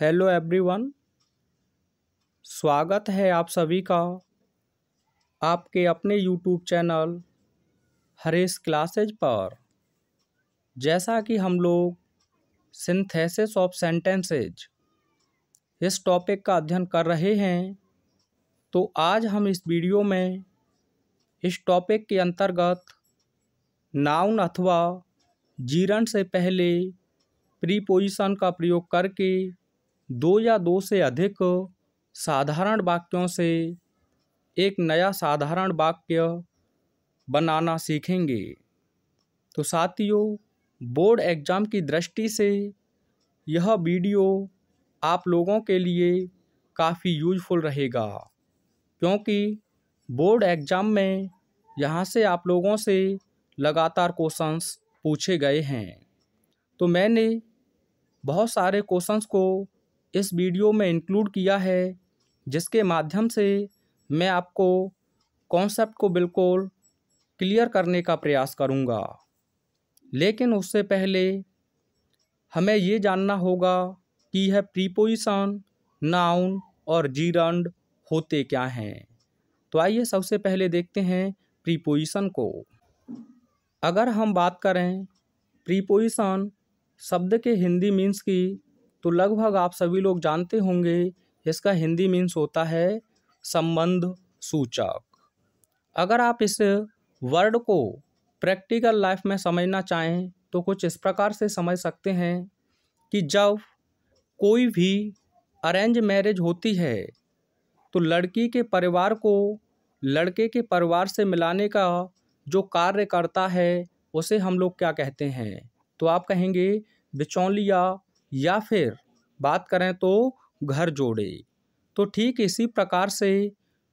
hello everyone स्वागत है आप सभी का आपके अपने यूट्यूब चैनल हरेश क्लासेज पर जैसा कि हम लोग सिंथेसिस ऑफ सेंटेंसेज इस टॉपिक का अध्ययन कर रहे हैं तो आज हम इस वीडियो में इस टॉपिक के अंतर्गत नाउन अथवा जीरण से पहले प्रीपोजिशन का प्रयोग करके दो या दो से अधिक साधारण वाक्यों से एक नया साधारण वाक्य बनाना सीखेंगे तो साथियों बोर्ड एग्ज़ाम की दृष्टि से यह वीडियो आप लोगों के लिए काफ़ी यूजफुल रहेगा क्योंकि बोर्ड एग्ज़ाम में यहाँ से आप लोगों से लगातार क्वेश्चंस पूछे गए हैं तो मैंने बहुत सारे क्वेश्चंस को इस वीडियो में इंक्लूड किया है जिसके माध्यम से मैं आपको कॉन्सेप्ट को बिल्कुल क्लियर करने का प्रयास करूँगा लेकिन उससे पहले हमें ये जानना होगा कि यह प्रीपोजिशन नाउन और जीरंड होते क्या हैं तो आइए सबसे पहले देखते हैं प्रीपोजिशन को अगर हम बात करें प्रीपोजिशन शब्द के हिंदी मीन्स की तो लगभग आप सभी लोग जानते होंगे इसका हिंदी मीन्स होता है संबंध सूचक अगर आप इस वर्ड को प्रैक्टिकल लाइफ में समझना चाहें तो कुछ इस प्रकार से समझ सकते हैं कि जब कोई भी अरेंज मैरिज होती है तो लड़की के परिवार को लड़के के परिवार से मिलाने का जो कार्य करता है उसे हम लोग क्या कहते हैं तो आप कहेंगे बिचौलिया या फिर बात करें तो घर जोड़े तो ठीक इसी प्रकार से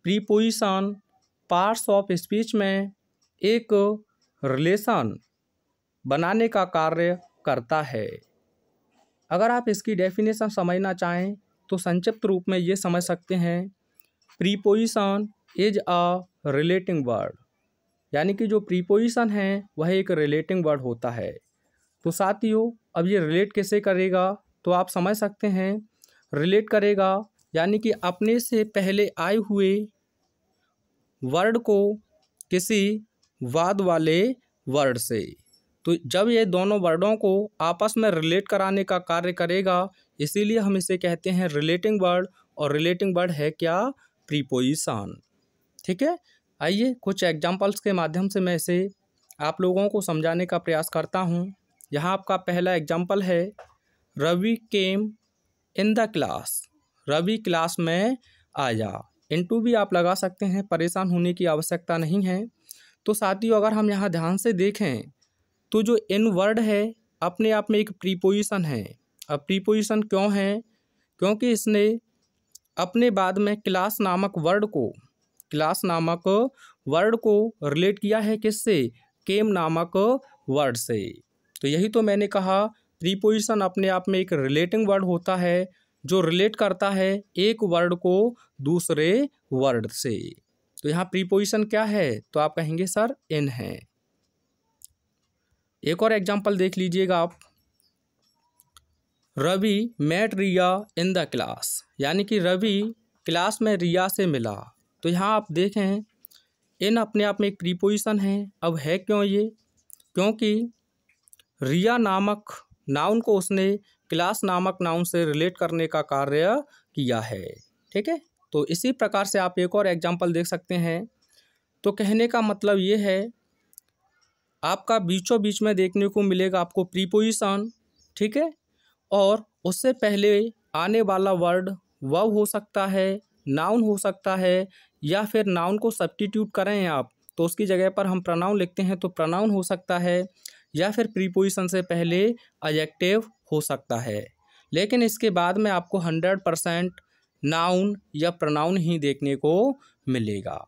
प्रीपोजिशन पार्ट्स ऑफ स्पीच में एक रिलेशन बनाने का कार्य करता है अगर आप इसकी डेफिनेशन समझना चाहें तो संक्षिप्त रूप में ये समझ सकते हैं preposition is a relating word यानी कि जो प्रीपोजिशन है वह एक रिलेटिंग वर्ड होता है तो साथियों अब ये रिलेट कैसे करेगा तो आप समझ सकते हैं रिलेट करेगा यानी कि अपने से पहले आए हुए वर्ड को किसी वाद वाले वर्ड से तो जब ये दोनों वर्डों को आपस में रिलेट कराने का कार्य करेगा इसीलिए हम इसे कहते हैं रिलेटिंग वर्ड और रिलेटिंग वर्ड है क्या प्रीपोजिशन ठीक है आइए कुछ एग्जाम्पल्स के माध्यम से मैं इसे आप लोगों को समझाने का प्रयास करता हूँ यहाँ आपका पहला एग्जाम्पल है Ravi came in the class Ravi class में आया इन टू भी आप लगा सकते हैं परेशान होने की आवश्यकता नहीं है तो साथियों अगर हम यहाँ ध्यान से देखें तो जो इन वर्ड है अपने आप में एक प्रीपोजिशन है अब प्रीपोजिशन क्यों है क्योंकि इसने अपने बाद में क्लास नामक वर्ड को क्लास नामक वर्ड को रिलेट किया है किससे केम नामक वर्ड से तो यही तो मैंने कहा प्रीपोजिशन अपने आप में एक रिलेटिंग वर्ड होता है जो रिलेट करता है एक वर्ड को दूसरे वर्ड से तो यहाँ प्रीपोजिशन क्या है तो आप कहेंगे सर इन है एक और एग्जांपल देख लीजिएगा आप Ravi met Riya in the class यानी कि रवि क्लास में रिया से मिला तो यहाँ आप देखें इन अपने आप में एक प्रीपोजिशन है अब है क्यों ये क्योंकि रिया नामक नाउन को उसने क्लास नामक नाउन से रिलेट करने का कार्य किया है ठीक है तो इसी प्रकार से आप एक और एग्जाम्पल देख सकते हैं तो कहने का मतलब ये है आपका बीचों बीच में देखने को मिलेगा आपको प्रीपोजिशन ठीक है और उससे पहले आने वाला वर्ड वव हो सकता है नाउन हो सकता है या फिर नाउन को सब्टीट्यूट करें आप तो उसकी जगह पर हम प्रनाउन लिखते हैं तो प्रनाउन हो सकता है या फिर प्रीपोजिशन से पहले एजेक्टिव हो सकता है लेकिन इसके बाद में आपको हंड्रेड परसेंट नाउन या प्रनाउन ही देखने को मिलेगा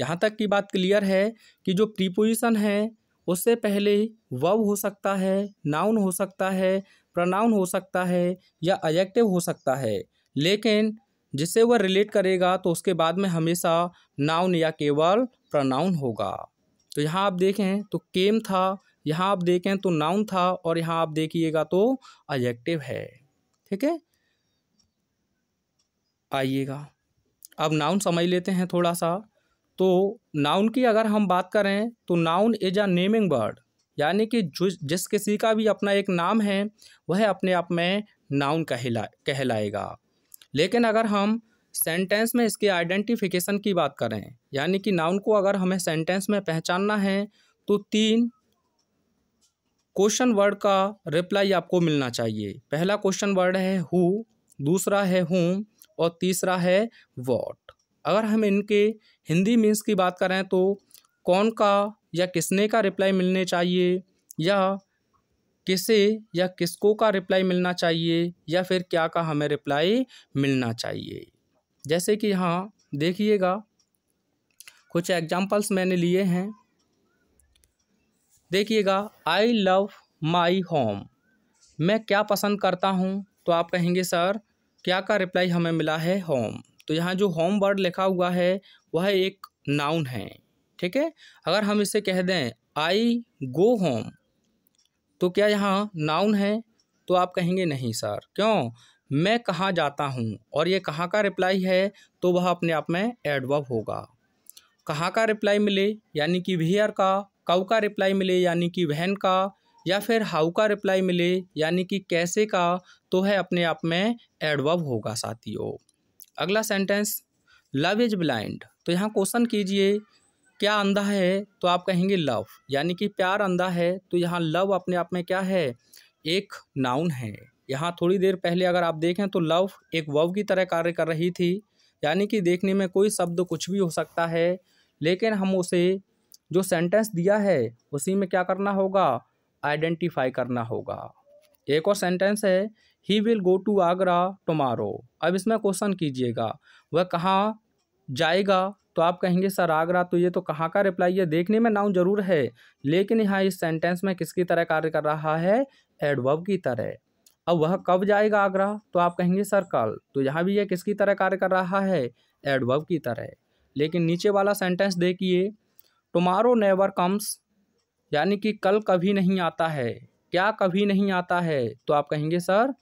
यहाँ तक की बात क्लियर है कि जो प्रीपोजिशन है उससे पहले वव हो सकता है नाउन हो सकता है प्रनाउन हो सकता है या एजेक्टिव हो सकता है लेकिन जिससे वह रिलेट करेगा तो उसके बाद में हमेशा नाउन या केवल प्रनाउन होगा तो यहाँ आप देखें तो केम था यहाँ आप देखें तो नाउन था और यहाँ आप देखिएगा तो एजेक्टिव है ठीक है आइएगा अब नाउन समझ लेते हैं थोड़ा सा तो नाउन की अगर हम बात करें तो noun is a naming word यानी कि जो जिस किसी का भी अपना एक नाम है वह अपने आप में नाउन कहला कहलाएगा लेकिन अगर हम सेंटेंस में इसके आइडेंटिफिकेशन की बात करें यानी कि नाउन को अगर हमें सेंटेंस में पहचानना है तो तीन क्वेश्चन वर्ड का रिप्लाई आपको मिलना चाहिए पहला क्वेश्चन वर्ड है हु दूसरा है हूँ और तीसरा है वॉट अगर हम इनके हिंदी मीन्स की बात करें तो कौन का या किसने का रिप्लाई मिलने चाहिए या किसे या किसको का रिप्लाई मिलना चाहिए या फिर क्या का हमें रिप्लाई मिलना चाहिए जैसे कि यहाँ देखिएगा कुछ एग्जाम्पल्स मैंने लिए हैं देखिएगा आई लव माई होम मैं क्या पसंद करता हूँ तो आप कहेंगे सर क्या का रिप्लाई हमें मिला है होम तो यहाँ जो होम वर्ड लिखा हुआ है वह एक नाउन है ठीक है अगर हम इसे कह दें आई गो होम तो क्या यहाँ नाउन है तो आप कहेंगे नहीं सर क्यों मैं कहाँ जाता हूँ और ये कहाँ का रिप्लाई है तो वह अपने आप में एडवर्ब होगा कहाँ का रिप्लाई मिले यानी कि वियर का कव का रिप्लाई मिले यानी कि वहन का या फिर हाउ का रिप्लाई मिले यानी कि कैसे का तो है अपने आप में एडवर्ब होगा साथियों अगला सेंटेंस लव इज ब्लाइंड तो यहाँ क्वेश्चन कीजिए क्या अंधा है तो आप कहेंगे लव यानी कि प्यार अंधा है तो यहाँ लव अपने आप में क्या है एक नाउन है यहाँ थोड़ी देर पहले अगर आप देखें तो लव एक वव की तरह कार्य कर रही थी यानी कि देखने में कोई शब्द कुछ भी हो सकता है लेकिन हम उसे जो सेंटेंस दिया है उसी में क्या करना होगा आइडेंटिफाई करना होगा एक और सेंटेंस है he will go to Agra tomorrow अब इसमें क्वेश्चन कीजिएगा वह कहाँ जाएगा तो आप कहेंगे सर आगरा तो ये तो कहाँ का रिप्लाई है देखने में नाउन जरूर है लेकिन यहाँ इस सेंटेंस में किसकी तरह कार्य कर रहा है एडवर्ब की तरह अब वह कब जाएगा आगरा तो आप कहेंगे सर कल तो यहाँ भी यह किसकी तरह कार्य कर रहा है एडवर्ब की तरह लेकिन नीचे वाला सेंटेंस देखिए टुमारो नेवर कम्स यानी कि कल कभी नहीं आता है क्या कभी नहीं आता है तो आप कहेंगे सर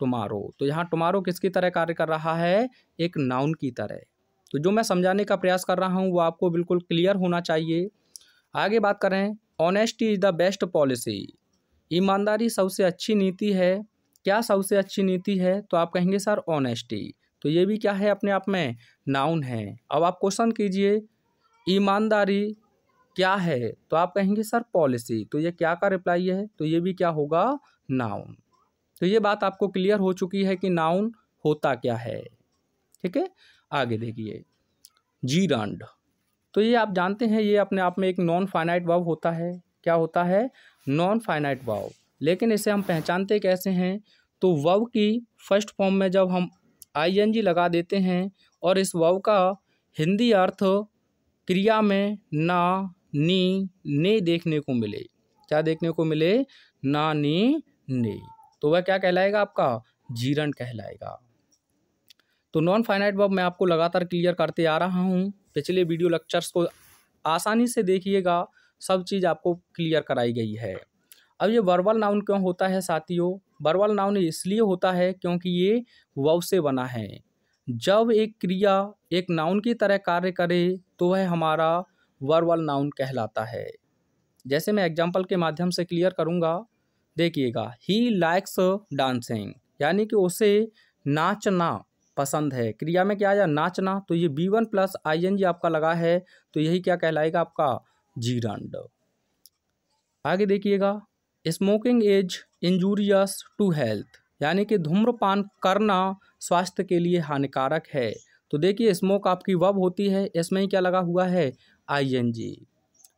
टुमारो तो यहाँ टुमारो किसकी तरह कार्य कर रहा है एक नाउन की तरह तो जो मैं समझाने का प्रयास कर रहा हूँ वो आपको बिल्कुल क्लियर होना चाहिए आगे बात करें honesty is the best policy ईमानदारी सबसे अच्छी नीति है क्या सबसे अच्छी नीति है तो आप कहेंगे सर ऑनेस्टी तो ये भी क्या है अपने आप में नाउन है अब आप क्वेश्चन कीजिए ईमानदारी क्या है तो आप कहेंगे सर पॉलिसी तो ये क्या का रिप्लाई है तो ये भी क्या होगा नाउन तो ये बात आपको क्लियर हो चुकी है कि नाउन होता क्या है ठीक है आगे देखिए जी रंड तो ये आप जानते हैं ये अपने आप में एक नॉन फाइनाइट वाव होता है क्या होता है नॉन फाइनाइट वाव लेकिन इसे हम पहचानते कैसे हैं तो वव की फर्स्ट फॉर्म में जब हम आईएनजी लगा देते हैं और इस वव का हिंदी अर्थ क्रिया में ना नी ने देखने को मिले क्या देखने को मिले ना नी ने तो वह क्या कहलाएगा आपका जीरण कहलाएगा तो नॉन फाइनाइट वर्ब मैं आपको लगातार क्लियर करते आ रहा हूँ पिछले वीडियो लेक्चर्स को आसानी से देखिएगा सब चीज़ आपको क्लियर कराई गई है अब ये वर्बल नाउन क्यों होता है साथियों वर्बल नाउन इसलिए होता है क्योंकि ये वव से बना है जब एक क्रिया एक नाउन की तरह कार्य करे तो वह हमारा वर्बल नाउन कहलाता है जैसे मैं एग्जाम्पल के माध्यम से क्लियर करूँगा देखिएगा ही लाइक्स डांसिंग यानी कि उसे नाचना पसंद है क्रिया में क्या आया नाचना तो ये V one plus I N G आपका लगा है तो यही क्या कहलाएगा आपका जीरंड आगे देखिएगा smoking is injurious to health यानी कि धूम्रपान करना स्वास्थ्य के लिए हानिकारक है तो देखिए स्मोक आपकी वब होती है इसमें ही क्या लगा हुआ है आईएनजी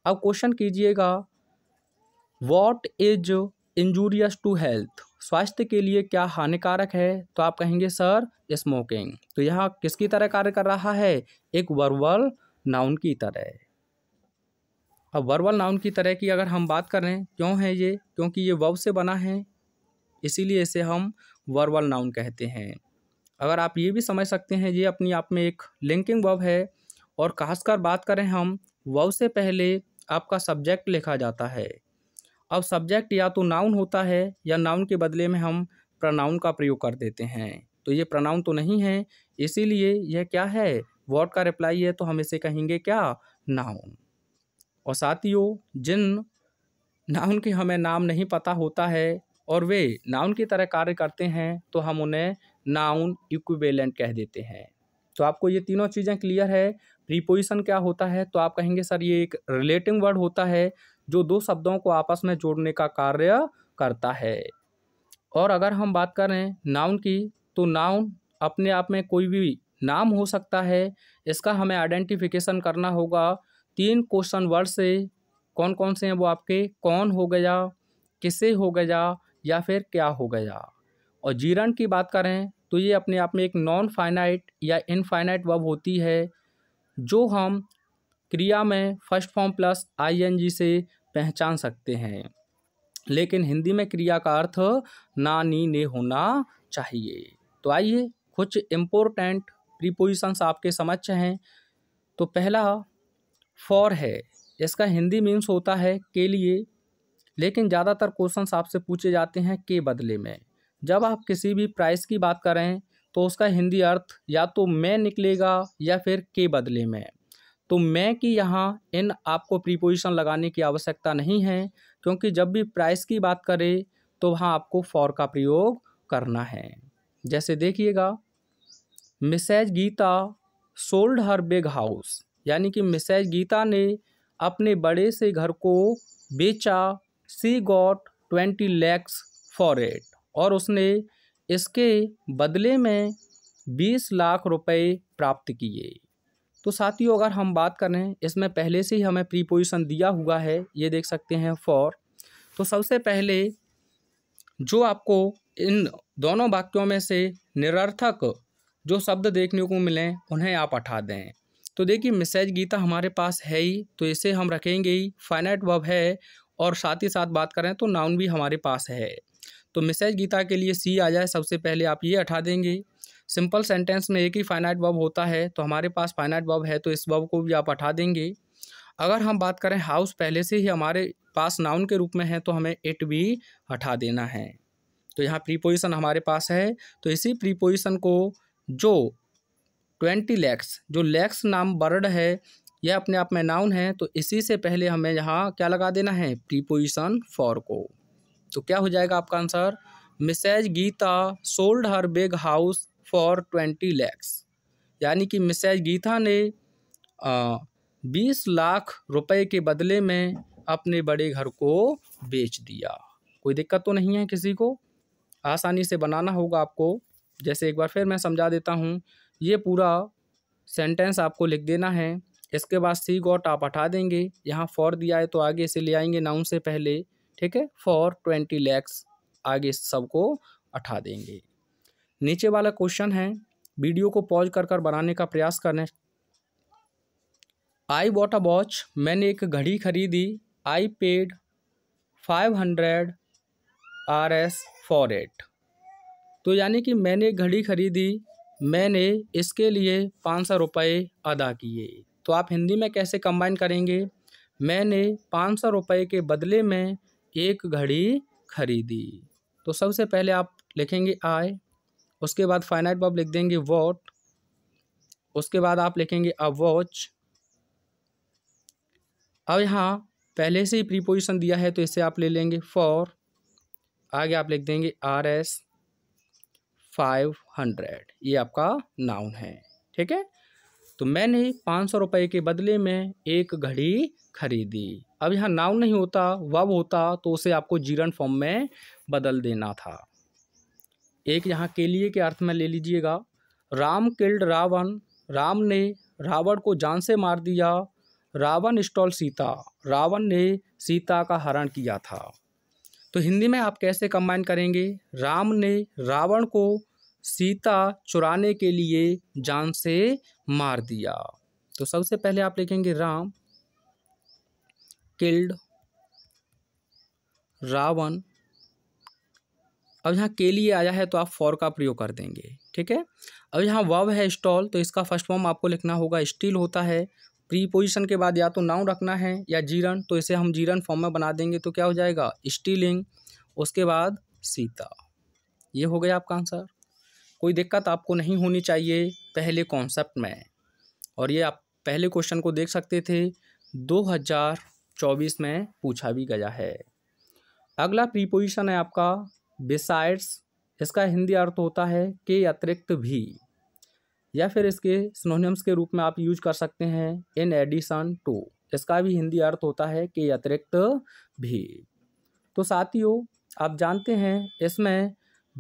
अब क्वेश्चन कीजिएगा what is injurious to health स्वास्थ्य के लिए क्या हानिकारक है तो आप कहेंगे सर स्मोकिंग तो यहाँ किसकी तरह कार्य कर रहा है एक वर्बल नाउन की तरह अब वर्बल नाउन की तरह की अगर हम बात करें क्यों है ये क्योंकि ये वव से बना है इसीलिए इसे हम वर्बल नाउन कहते हैं अगर आप ये भी समझ सकते हैं ये अपनी आप में एक लिंकिंग वर्ब है और खासकर बात करें हम वव से पहले आपका सब्जेक्ट लिखा जाता है अब सब्जेक्ट या तो नाउन होता है या नाउन के बदले में हम प्रनाउन का प्रयोग कर देते हैं तो ये प्रनाउन तो नहीं है इसीलिए यह क्या है वर्ड का रिप्लाई है तो हम इसे कहेंगे क्या नाउन और साथियों जिन नाउन के हमें नाम नहीं पता होता है और वे नाउन की तरह कार्य करते हैं तो हम उन्हें नाउन इक्विवेलेंट कह देते हैं तो आपको ये तीनों चीज़ें क्लियर है रिपोजिशन क्या होता है तो आप कहेंगे सर ये एक रिलेटिंग वर्ड होता है जो दो शब्दों को आपस में जोड़ने का कार्य करता है और अगर हम बात करें नाउन की तो नाउन अपने आप में कोई भी नाम हो सकता है इसका हमें आइडेंटिफिकेशन करना होगा तीन क्वेश्चन वर्ड से कौन कौन से हैं वो आपके कौन हो गया किसे हो गया या फिर क्या हो गया और जीरण की बात करें तो ये अपने आप में एक नॉन फाइनाइट या इनफाइनाइट वर्ब होती है जो हम क्रिया में फर्स्ट फॉर्म प्लस आईएनजी से पहचान सकते हैं लेकिन हिंदी में क्रिया का अर्थ ना नी ने होना चाहिए तो आइए कुछ इम्पोर्टेंट प्रीपोजिशंस आपके समक्ष हैं तो पहला फॉर है इसका हिंदी मीन्स होता है के लिए लेकिन ज़्यादातर क्वेश्चंस आपसे पूछे जाते हैं के बदले में जब आप किसी भी प्राइस की बात करें तो उसका हिंदी अर्थ या तो मैं निकलेगा या फिर के बदले में तो मैं कि यहाँ इन आपको प्रीपोजिशन लगाने की आवश्यकता नहीं है क्योंकि जब भी प्राइस की बात करें तो वहाँ आपको फॉर का प्रयोग करना है जैसे देखिएगा Mrs Gita sold her big house यानी कि मिसेज गीता ने अपने बड़े से घर को बेचा she got twenty lakhs for it और उसने इसके बदले में बीस लाख रुपए प्राप्त किए तो साथियों अगर हम बात करें इसमें पहले से ही हमें प्री पोजिशन दिया हुआ है ये देख सकते हैं फॉर तो सबसे पहले जो आपको इन दोनों वाक्यों में से निरर्थक जो शब्द देखने को मिलें उन्हें आप हटा दें तो देखिए मैसेज गीता हमारे पास है ही तो इसे हम रखेंगे ही फाइनाइट वर्ब है और साथ ही साथ बात करें तो नाउन भी हमारे पास है तो मिसेज गीता के लिए सी आ जाए सबसे पहले आप ये हटा देंगे सिंपल सेंटेंस में एक ही फाइनाइट वर्ब होता है तो हमारे पास फाइनाइट वर्ब है तो इस वर्ब को भी आप हटा देंगे अगर हम बात करें हाउस पहले से ही हमारे पास नाउन के रूप में है तो हमें इट भी हटा देना है तो यहाँ प्रीपोजिशन हमारे पास है तो इसी प्रीपोजिशन को जो ट्वेंटी लैक्स जो लैक्स नाम बर्ड है यह अपने आप में नाउन है तो इसी से पहले हमें यहाँ क्या लगा देना है प्रीपोजिशन फॉर को तो क्या हो जाएगा आपका answer Mrs Gita sold her big house for twenty lakhs यानी कि मिसेज गीता ने बीस लाख रुपए के बदले में अपने बड़े घर को बेच दिया कोई दिक्कत तो नहीं है किसी को आसानी से बनाना होगा आपको जैसे एक बार फिर मैं समझा देता हूँ ये पूरा सेंटेंस आपको लिख देना है इसके बाद सी गॉट आप हटा देंगे यहाँ फॉर दिया है तो आगे इसे ले आएंगे नाउन से पहले ठीक है फॉर ट्वेंटी लैक्स आगे सबको उठा देंगे नीचे वाला क्वेश्चन है वीडियो को पॉज कर कर बनाने का प्रयास करने आई वॉट अ वॉच मैंने एक घड़ी खरीदी I paid five hundred R S for it तो यानी कि मैंने एक घड़ी खरीदी मैंने इसके लिए पाँच सौ रुपये अदा किए तो आप हिंदी में कैसे कंबाइन करेंगे मैंने पाँच सौ रुपये के बदले में एक घड़ी खरीदी तो सबसे पहले आप लिखेंगे आय उसके बाद फाइनाइट पर आप लिख देंगे वॉट उसके बाद आप लिखेंगे अ वॉच अब यहाँ पहले से ही प्रीपोजिशन दिया है तो इसे आप ले लेंगे फॉर आगे आप लिख देंगे आर एस फाइव हंड्रेड ये आपका नाउन है ठीक है तो मैंने पाँच सौ रुपये के बदले में एक घड़ी खरीदी अब यहाँ नाउन नहीं होता वब होता तो उसे आपको जीरन फॉर्म में बदल देना था एक यहाँ के लिए के अर्थ में ले लीजिएगा राम किल्ड रावण राम ने रावण को जान से मार दिया रावण स्टॉल सीता रावण ने सीता का हरण किया था तो हिंदी में आप कैसे कंबाइन करेंगे राम ने रावण को सीता चुराने के लिए जान से मार दिया तो सबसे पहले आप लिखेंगे राम किल्ड रावण अब यहाँ के लिए आया है तो आप फॉर का प्रयोग कर देंगे ठीक है अब यहाँ वव है स्टॉल तो इसका फर्स्ट फॉर्म आपको लिखना होगा स्टील होता है प्री पोजिशन के बाद या तो नाउ रखना है या जीरन तो इसे हम जीरन फॉर्म में बना देंगे तो क्या हो जाएगा स्टीलिंग उसके बाद सीता ये हो गया आपका आंसर कोई दिक्कत आपको नहीं होनी चाहिए पहले कॉन्सेप्ट में और ये आप पहले क्वेश्चन को देख सकते थे दो हज़ार चौबीस में पूछा भी गया है अगला प्रीपोजिशन है आपका बिसाइड्स इसका हिंदी अर्थ होता है के अतिरिक्त भी या फिर इसके स्नोनियम्स के रूप में आप यूज कर सकते हैं इन एडिशन टू इसका भी हिंदी अर्थ होता है के अतिरिक्त भी तो साथियों आप जानते हैं इसमें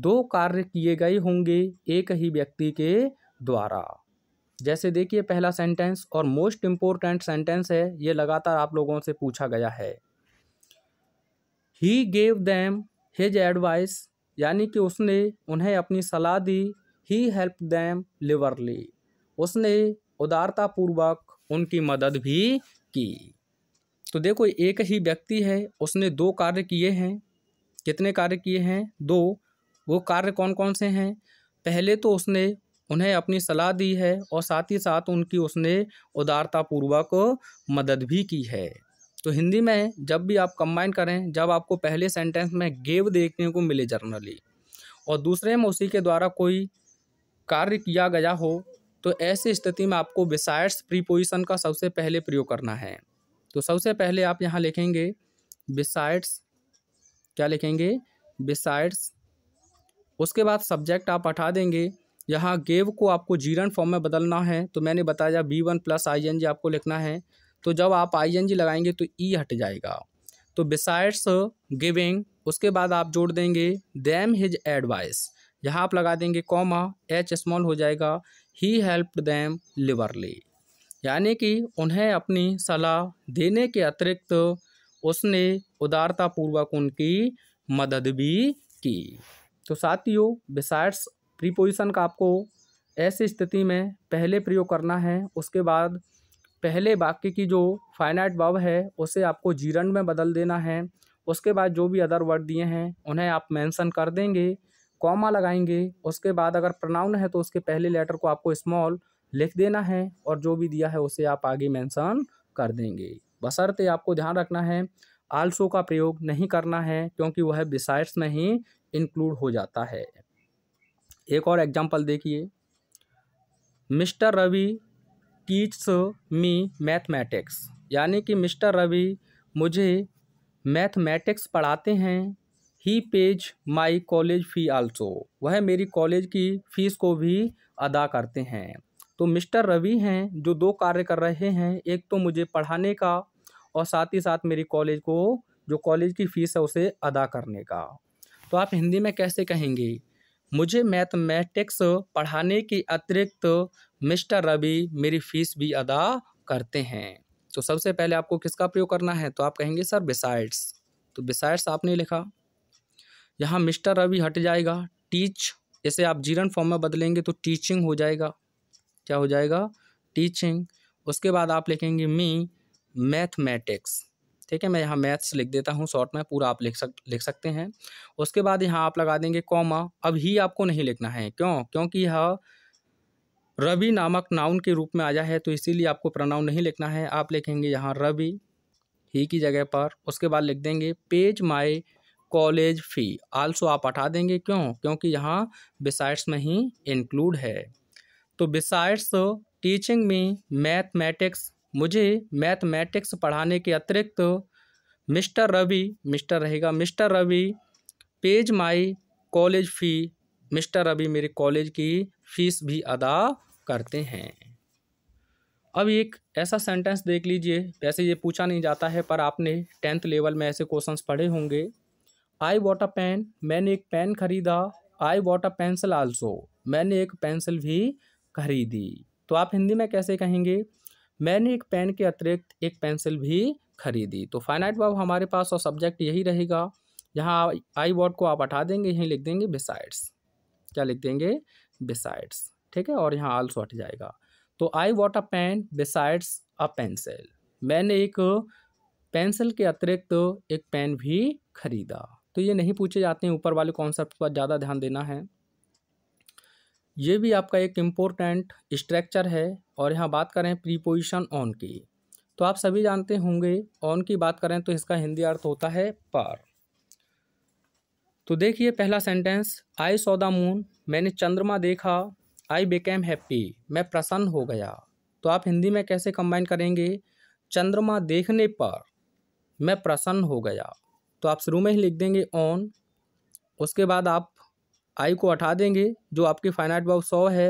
दो कार्य किए गए होंगे एक ही व्यक्ति के द्वारा जैसे देखिए पहला सेंटेंस और मोस्ट इम्पोर्टेंट सेंटेंस है ये लगातार आप लोगों से पूछा गया है he gave them his advice यानी कि उसने उन्हें अपनी सलाह दी ही हेल्प दैम लिवरली उसने उदारतापूर्वक उनकी मदद भी की तो देखो एक ही व्यक्ति है उसने दो कार्य किए हैं कितने कार्य किए हैं दो वो कार्य कौन कौन से हैं पहले तो उसने उन्हें अपनी सलाह दी है और साथ ही साथ उनकी उसने उदारतापूर्वक मदद भी की है तो हिंदी में जब भी आप कंबाइन करें जब आपको पहले सेंटेंस में गेव देखने को मिले जर्नली और दूसरे में उसी के द्वारा कोई कार्य किया गया हो तो ऐसी स्थिति में आपको बिसाइड्स प्रीपोजिशन का सबसे पहले प्रयोग करना है तो सबसे पहले आप यहाँ लिखेंगे बिसाइड्स क्या लिखेंगे बिसाइड्स उसके बाद सब्जेक्ट आप हटा देंगे यहाँ गेव को आपको जीरन फॉर्म में बदलना है तो मैंने बताया V one plus I N G आपको लिखना है तो जब आप आई एन जी लगाएंगे तो ई e हट जाएगा तो बिसाइड्स गिविंग उसके बाद आप जोड़ देंगे दैम हिज एडवाइस यहाँ आप लगा देंगे कॉमा एच स्मॉल हो जाएगा ही हेल्प दैम लिवरली यानी कि उन्हें अपनी सलाह देने के अतिरिक्त उसने उदारतापूर्वक उनकी मदद भी की तो साथियों बिसाइड्स प्रीपोजिशन का आपको ऐसी स्थिति में पहले प्रयोग करना है उसके बाद पहले वाक्य की जो फाइनाइट वर्ब है उसे आपको जीरन में बदल देना है उसके बाद जो भी अदर वर्ड दिए हैं उन्हें आप मेंशन कर देंगे कॉमा लगाएंगे उसके बाद अगर प्रोनाउन है तो उसके पहले लेटर को आपको स्मॉल लिख देना है और जो भी दिया है उसे आप आगे मेंशन कर देंगे बशर्ते आपको ध्यान रखना है आलसो का प्रयोग नहीं करना है क्योंकि वह बिसाइड्स में ही इंक्लूड हो जाता है एक और एग्जाम्पल देखिए Mr Ravi teaches me mathematics यानी कि मिस्टर रवि मुझे मैथमेटिक्स पढ़ाते हैं he pays my college fee also वह मेरी कॉलेज की फ़ीस को भी अदा करते हैं तो मिस्टर रवि हैं जो दो कार्य कर रहे हैं एक तो मुझे पढ़ाने का और साथ ही साथ मेरी कॉलेज को जो कॉलेज की फ़ीस है उसे अदा करने का तो आप हिंदी में कैसे कहेंगे मुझे मैथमेटिक्स पढ़ाने के अतिरिक्त मिस्टर रवि मेरी फीस भी अदा करते हैं तो सबसे पहले आपको किसका प्रयोग करना है तो आप कहेंगे सर बिसाइड्स तो बिसाइड्स आपने लिखा यहाँ मिस्टर रवि हट जाएगा टीच जैसे आप जीरन फॉर्म में बदलेंगे तो टीचिंग हो जाएगा क्या हो जाएगा टीचिंग उसके बाद आप लिखेंगे मी मैथमेटिक्स ठीक है मैं यहाँ मैथ्स लिख देता हूँ शॉर्ट में पूरा आप लिख सक लिख सकते हैं उसके बाद यहाँ आप लगा देंगे कॉमा अब ही आपको नहीं लिखना है क्यों क्योंकि यह रवि नामक नाउन के रूप में आया है तो इसीलिए आपको प्रनाउन नहीं लिखना है आप लिखेंगे यहाँ रवि ही की जगह पर उसके बाद लिख देंगे pays my college fee also आप हटा देंगे क्यों क्योंकि यहाँ बिसाइड्स में ही इंक्लूड है तो बिसाइड्स टीचिंग में मैथमेटिक्स मुझे मैथमेटिक्स पढ़ाने के अतिरिक्त तो मिस्टर रवि मिस्टर रहेगा Mr Ravi pays my college fee Mr Ravi मेरे कॉलेज की फ़ीस भी अदा करते हैं अब एक ऐसा सेंटेंस देख लीजिए वैसे ये पूछा नहीं जाता है पर आपने टेंथ लेवल में ऐसे क्वेश्चंस पढ़े होंगे आई वॉट अ पेन मैंने एक पेन खरीदा I bought a pencil also मैंने एक पेंसिल भी खरीदी तो आप हिंदी में कैसे कहेंगे मैंने एक पेन के अतिरिक्त एक पेंसिल भी खरीदी तो फाइनाइट वर्ब हमारे पास और सब्जेक्ट यही रहेगा यहाँ आई वर्ड को आप हटा देंगे यहीं लिख देंगे बिसाइड्स क्या लिख देंगे बिसाइड्स ठीक है और यहाँ आल्सो हट जाएगा तो I bought a pen besides a pencil मैंने एक पेंसिल के अतिरिक्त तो एक पेन भी खरीदा तो ये नहीं पूछे जाते हैं ऊपर वाले कॉन्सेप्ट पर ज़्यादा ध्यान देना है ये भी आपका एक इम्पोर्टेंट स्ट्रक्चर है और यहाँ बात करें प्रीपोजिशन ऑन की तो आप सभी जानते होंगे ऑन की बात करें तो इसका हिंदी अर्थ होता है पर तो देखिए पहला sentence I saw the moon मैंने चंद्रमा देखा आई बिकेम हैप्पी मैं प्रसन्न हो गया तो आप हिंदी में कैसे कंबाइन करेंगे चंद्रमा देखने पर मैं प्रसन्न हो गया तो आप शुरू में ही लिख देंगे ऑन उसके बाद आप आई को हटा देंगे जो आपकी फाइनाइट बाउ सौ है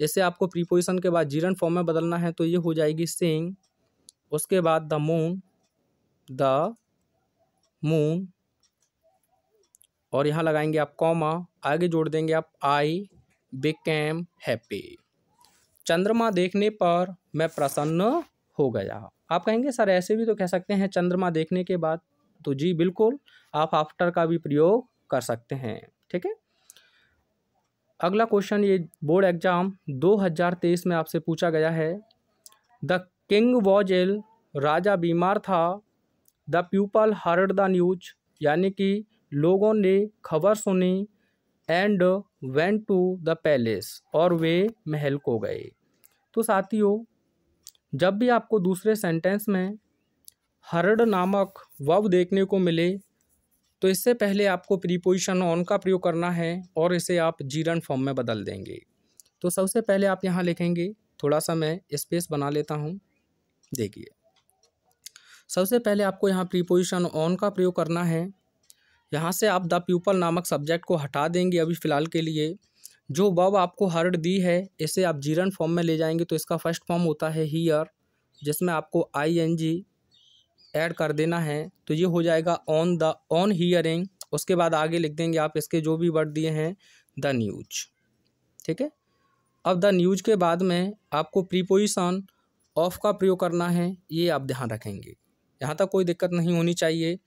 जैसे आपको प्रीपोजिशन के बाद जीरन फॉर्म में बदलना है तो ये हो जाएगी सिंग उसके बाद द मून द मून और यहाँ लगाएंगे आप कॉमा आगे जोड़ देंगे आप आई बिकेम हैप्पी चंद्रमा देखने पर मैं प्रसन्न हो गया आप कहेंगे सर ऐसे भी तो कह सकते हैं चंद्रमा देखने के बाद तो जी बिल्कुल आप आफ्टर का भी प्रयोग कर सकते हैं ठीक है अगला क्वेश्चन ये बोर्ड एग्जाम 2023 में आपसे पूछा गया है द किंग वॉज एल राजा बीमार था the people heard the news यानी कि लोगों ने खबर सुनी and went to the palace और वे महल को गए तो साथियों जब भी आपको दूसरे सेंटेंस में हरड नामक वव देखने को मिले तो इससे पहले आपको प्रीपोजिशन ऑन का प्रयोग करना है और इसे आप जीरन फॉर्म में बदल देंगे तो सबसे पहले आप यहाँ लिखेंगे थोड़ा सा मैं स्पेस बना लेता हूँ देखिए सबसे पहले आपको यहाँ प्रीपोजिशन ऑन का प्रयोग करना है यहाँ से आप द पीपल नामक सब्जेक्ट को हटा देंगे अभी फ़िलहाल के लिए जो वब आपको हर्ड दी है इसे आप जीरन फॉर्म में ले जाएंगे तो इसका फर्स्ट फॉर्म होता है हीयर जिसमें आपको आई एन जी ऐड कर देना है तो ये हो जाएगा ऑन द ऑन हियरिंग उसके बाद आगे लिख देंगे आप इसके जो भी वर्ड दिए हैं द न्यूज ठीक है अब द न्यूज के बाद में आपको प्रीपोजिशन ऑफ का प्रयोग करना है ये आप ध्यान रखेंगे यहाँ तक कोई दिक्कत नहीं होनी चाहिए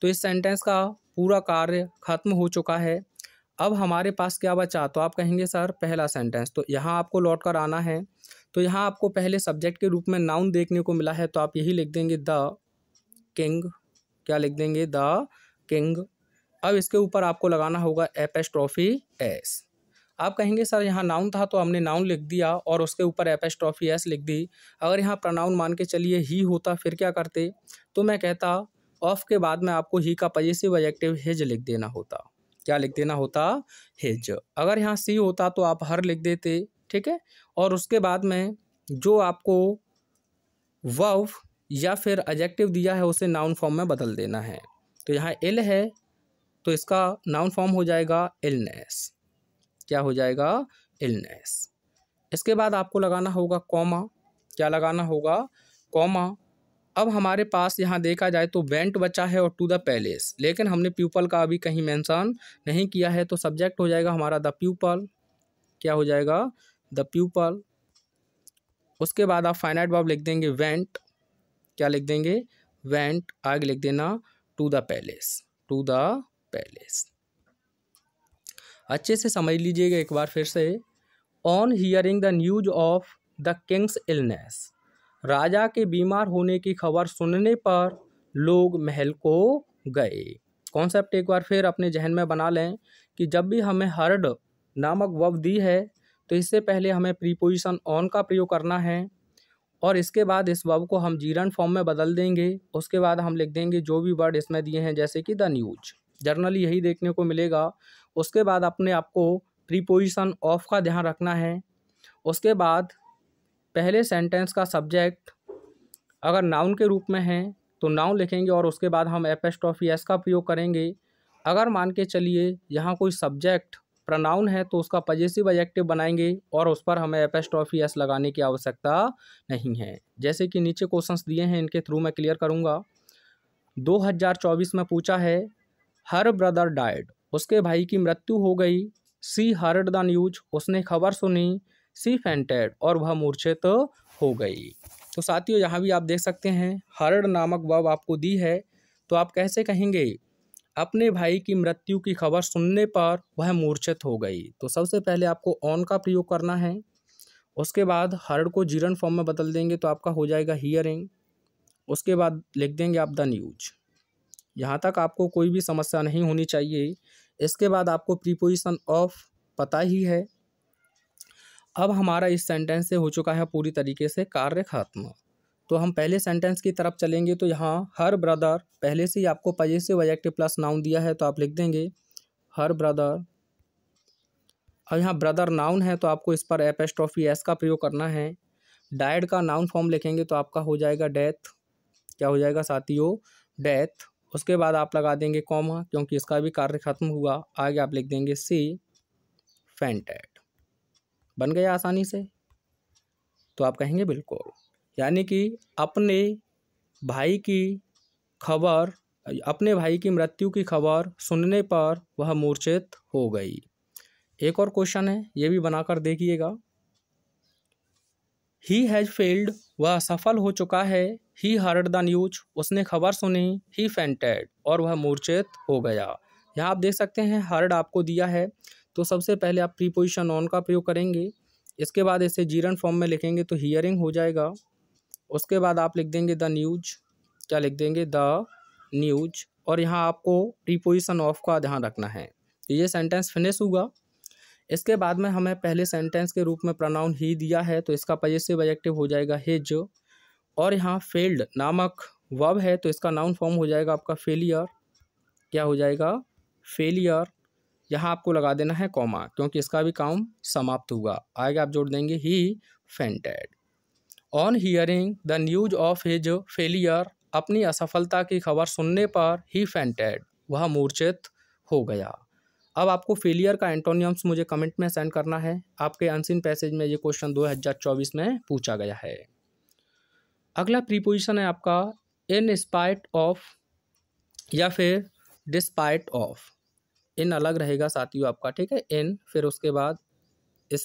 तो इस सेंटेंस का पूरा कार्य खत्म हो चुका है अब हमारे पास क्या बचा तो आप कहेंगे सर पहला सेंटेंस तो यहाँ आपको लौट कर आना है तो यहाँ आपको पहले सब्जेक्ट के रूप में नाउन देखने को मिला है तो आप यही लिख देंगे द किंग क्या लिख देंगे द किंग अब इसके ऊपर आपको लगाना होगा एपेस्ट्रॉफी एस आप कहेंगे सर यहाँ नाउन था तो हमने नाउन लिख दिया और उसके ऊपर एपेस्ट्रॉफी एस लिख दी अगर यहाँ प्रनाउन मान के चलिए ही होता फिर क्या करते तो मैं कहता ऑफ के बाद में आपको ही का पजेसिव एजेक्टिव हिज लिख देना होता क्या लिख देना होता हिज अगर यहाँ सी होता तो आप हर लिख देते ठीक है और उसके बाद में जो आपको वव या फिर एजेक्टिव दिया है उसे नाउन फॉर्म में बदल देना है तो यहाँ इल है तो इसका नाउन फॉर्म हो जाएगा इलनेस क्या हो जाएगा इलनेस इसके बाद आपको लगाना होगा कॉमा क्या लगाना होगा कॉमा अब हमारे पास यहाँ देखा जाए तो वेंट बचा है और टू द पैलेस लेकिन हमने पीपल का अभी कहीं मेंशन नहीं किया है तो सब्जेक्ट हो जाएगा हमारा द पीपल क्या हो जाएगा द पीपल उसके बाद आप फाइनाइट वर्ब लिख देंगे वेंट क्या लिख देंगे वेंट आगे लिख देना to the palace to the palace अच्छे से समझ लीजिएगा एक बार फिर से on hearing the news of the king's illness राजा के बीमार होने की खबर सुनने पर लोग महल को गए कॉन्सेप्ट एक बार फिर अपने जहन में बना लें कि जब भी हमें हर्ड नामक वब दी है तो इससे पहले हमें प्रीपोजिशन ऑन का प्रयोग करना है और इसके बाद इस वर्ब को हम जीरन फॉर्म में बदल देंगे उसके बाद हम लिख देंगे जो भी वर्ड इसमें दिए हैं जैसे कि द न्यूज जर्नली यही देखने को मिलेगा उसके बाद अपने आप को प्रीपोजिशन ऑफ का ध्यान रखना है उसके बाद पहले सेंटेंस का सब्जेक्ट अगर नाउन के रूप में है तो नाउन लिखेंगे और उसके बाद हम एपेस्ट्रॉफी एस का प्रयोग करेंगे अगर मान के चलिए यहाँ कोई सब्जेक्ट प्रनाउन है तो उसका पजेसिव एजेक्टिव बनाएंगे और उस पर हमें एपेस्ट्रॉफी एस लगाने की आवश्यकता नहीं है जैसे कि नीचे क्वेश्चंस दिए हैं इनके थ्रू मैं क्लियर करूंगा 2024 में पूछा है हर ब्रदर डाइड उसके भाई की मृत्यु हो गई सी हर्ड द न्यूज उसने खबर सुनी सी फेंटेड और वह मूर्छित तो हो गई तो साथियों यहाँ भी आप देख सकते हैं हर्ड नामक वब आपको दी है तो आप कैसे कहेंगे अपने भाई की मृत्यु की खबर सुनने पर वह मूर्छित हो गई तो सबसे पहले आपको ऑन का प्रयोग करना है उसके बाद हर्ड को जीरन फॉर्म में बदल देंगे तो आपका हो जाएगा हियरिंग उसके बाद लिख देंगे आप द न्यूज यहाँ तक आपको कोई भी समस्या नहीं होनी चाहिए इसके बाद आपको प्रीपोजिशन ऑफ पता ही है अब हमारा इस सेंटेंस से हो चुका है पूरी तरीके से कार्य खत्म तो हम पहले सेंटेंस की तरफ चलेंगे तो यहाँ हर ब्रदर पहले से ही आपको पजेसिव एजेक्टिव प्लस नाउन दिया है तो आप लिख देंगे हर ब्रदर और यहाँ ब्रदर नाउन है तो आपको इस पर एपेस्ट्रॉफी एस का प्रयोग करना है डायड का नाउन फॉर्म लिखेंगे तो आपका हो जाएगा डेथ क्या हो जाएगा साथियों डेथ उसके बाद आप लगा देंगे कॉमा क्योंकि इसका भी कार्य खत्म हुआ आगे आप लिख देंगे सी फैंटेड बन गया आसानी से तो आप कहेंगे बिल्कुल यानी कि अपने भाई की खबर अपने भाई की मृत्यु की खबर सुनने पर वह मूर्छित हो गई एक और क्वेश्चन है ये भी बनाकर देखिएगा ही हैज़ फेल्ड वह सफल हो चुका है ही हर्ड द न्यूज उसने खबर सुनी ही फेंटेड और वह मूर्छित हो गया यहाँ आप देख सकते हैं हर्ड आपको दिया है तो सबसे पहले आप प्रीपोजिशन ऑन का प्रयोग करेंगे इसके बाद इसे जीरन फॉर्म में लिखेंगे तो हियरिंग हो जाएगा उसके बाद आप लिख देंगे द न्यूज क्या लिख देंगे द न्यूज और यहाँ आपको प्रीपोजिशन ऑफ का ध्यान रखना है तो ये सेंटेंस फिनिश होगा इसके बाद में हमें पहले सेंटेंस के रूप में प्रोनाउन ही दिया है तो इसका पजेसिव एजेक्टिव हो जाएगा हिज और यहाँ फेल्ड नामक वर्ब है तो इसका नाउन फॉर्म हो जाएगा आपका फेलियर क्या हो जाएगा फेलियर यहाँ आपको लगा देना है कॉमा क्योंकि इसका भी काम समाप्त हुआ आगे आप जोड़ देंगे he fainted on hearing the news of his failure अपनी असफलता की खबर सुनने पर ही फेंटेड वह मूर्छित हो गया अब आपको फेलियर का एंटोनियम्स मुझे कमेंट में सेंड करना है आपके अनसिन पैसेज में ये क्वेश्चन 2024 में पूछा गया है अगला प्रीपोजिशन है आपका इन स्पाइट ऑफ या फिर डिस्पाइट ऑफ इन अलग रहेगा साथियों आपका ठीक है इन फिर उसके बाद